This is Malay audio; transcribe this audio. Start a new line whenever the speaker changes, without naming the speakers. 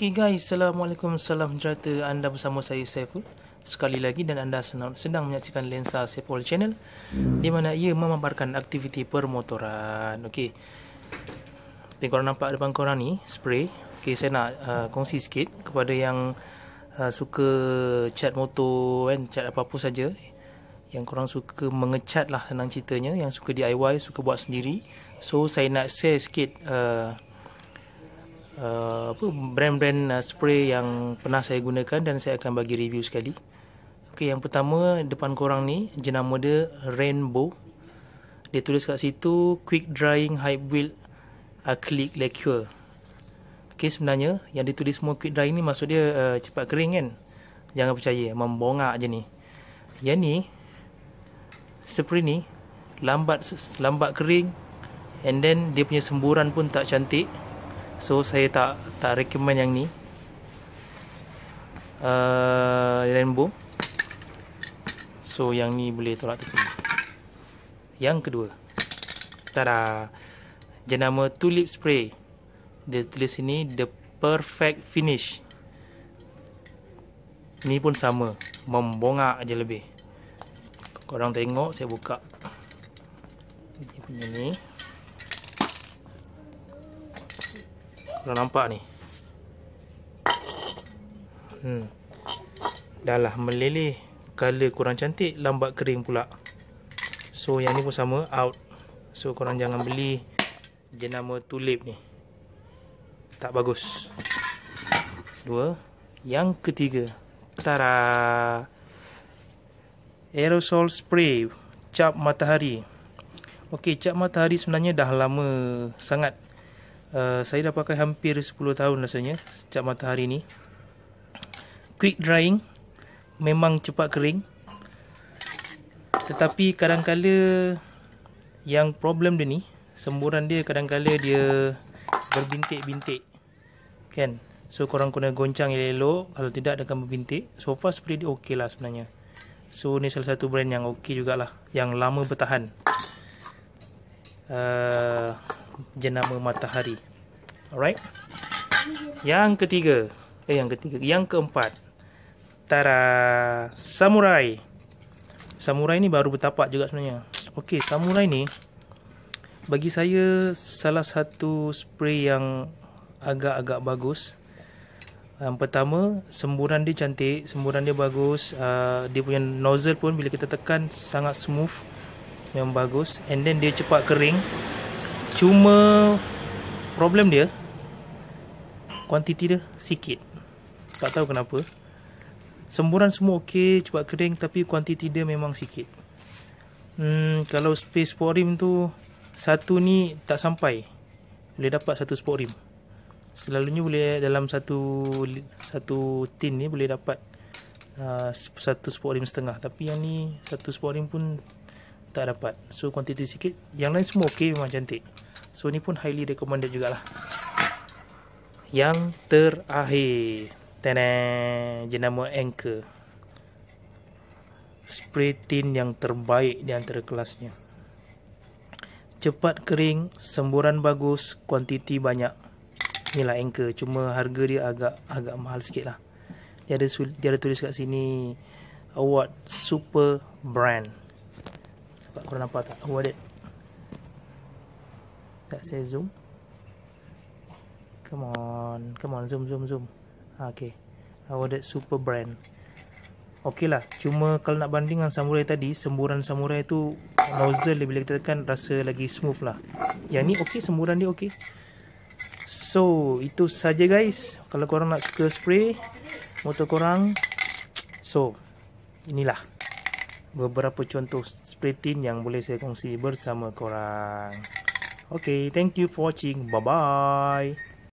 Okay guys, Assalamualaikum, Salam sejahtera anda bersama saya Saiful Sekali lagi dan anda senang, sedang menyaksikan Lensa Saiful Channel Di mana ia memaparkan aktiviti permotoran Okay Apa korang nampak depan korang ni, spray Okay, saya nak uh, kongsi sikit kepada yang uh, suka cat motor kan, cat apa-apa saja yang korang suka mengecat lah senang ceritanya yang suka DIY suka buat sendiri so saya nak share sikit uh, Eh, apa brand-brand uh, spray yang pernah saya gunakan dan saya akan bagi review sekali. Okey, yang pertama depan korang ni jenama dia Rainbow. Dia tulis kat situ Quick Drying High Build Acrylic Liqueur. Okey, sebenarnya yang ditulis semua quick drying ni maksud dia uh, cepat kering kan? Jangan percaya, membongak je ni. Ya ni spray ni lambat lambat kering and then dia punya semburan pun tak cantik So saya tak tak recommend yang ni. Uh, rainbow. So yang ni boleh tolak tepi. Yang kedua. Tada. Jenama tulip spray. Dia tulis sini the perfect finish. Ni pun sama, membongak aje lebih. Korang tengok saya buka. Ini Punya ni. Kalau nampak ni. Hmm. lah meleleh. Color kurang cantik. Lambat kering pula. So yang ni pun sama. Out. So korang jangan beli jenama tulip ni. Tak bagus. Dua. Yang ketiga. Tara. Aerosol spray. Cap matahari. Okey, cap matahari sebenarnya dah lama sangat uh, saya dah pakai hampir 10 tahun rasanya sejak matahari ni quick drying memang cepat kering tetapi kadang kadangkala yang problem dia ni semburan dia kadang kadangkala dia berbintik-bintik kan so korang kena goncang elok-elok kalau tidak dia akan berbintik so far spray dia ok lah sebenarnya so ni salah satu brand yang ok jugalah yang lama bertahan uh, jenama matahari Alright. Yang ketiga. Eh, yang ketiga. Yang keempat. Tara Samurai. Samurai ni baru bertapak juga sebenarnya. Okey, Samurai ni bagi saya salah satu spray yang agak-agak bagus. Yang pertama, semburan dia cantik, semburan dia bagus, uh, dia punya nozzle pun bila kita tekan sangat smooth. yang bagus and then dia cepat kering. Cuma problem dia kuantiti dia sikit tak tahu kenapa semburan semua okey cepat kering tapi kuantiti dia memang sikit hmm, kalau space sport rim tu satu ni tak sampai boleh dapat satu sport rim selalunya boleh dalam satu satu tin ni boleh dapat uh, satu sport rim setengah tapi yang ni satu sport rim pun tak dapat so kuantiti sikit yang lain semua okey memang cantik so ni pun highly recommended jugalah yang terakhir Teneng jenama Anchor Spritin yang terbaik di antara kelasnya Cepat kering, semburan bagus, kuantiti banyak Inilah Anchor, cuma harga dia agak agak mahal sikit lah dia ada, dia ada tulis kat sini Award Super Brand Nampak korang nampak tak? Awarded Tak saya zoom Come on, come on, zoom, zoom, zoom. Ah, okay, I want that super brand. Okay lah, cuma kalau nak banding dengan samurai tadi, semburan samurai tu nozzle bila kita tekan rasa lagi smooth lah. Yang ni okay, semburan dia okay. So, itu saja guys. Kalau korang nak ke spray, motor korang. So, inilah beberapa contoh spray tin yang boleh saya kongsi bersama korang. Okay, thank you for watching. Bye-bye.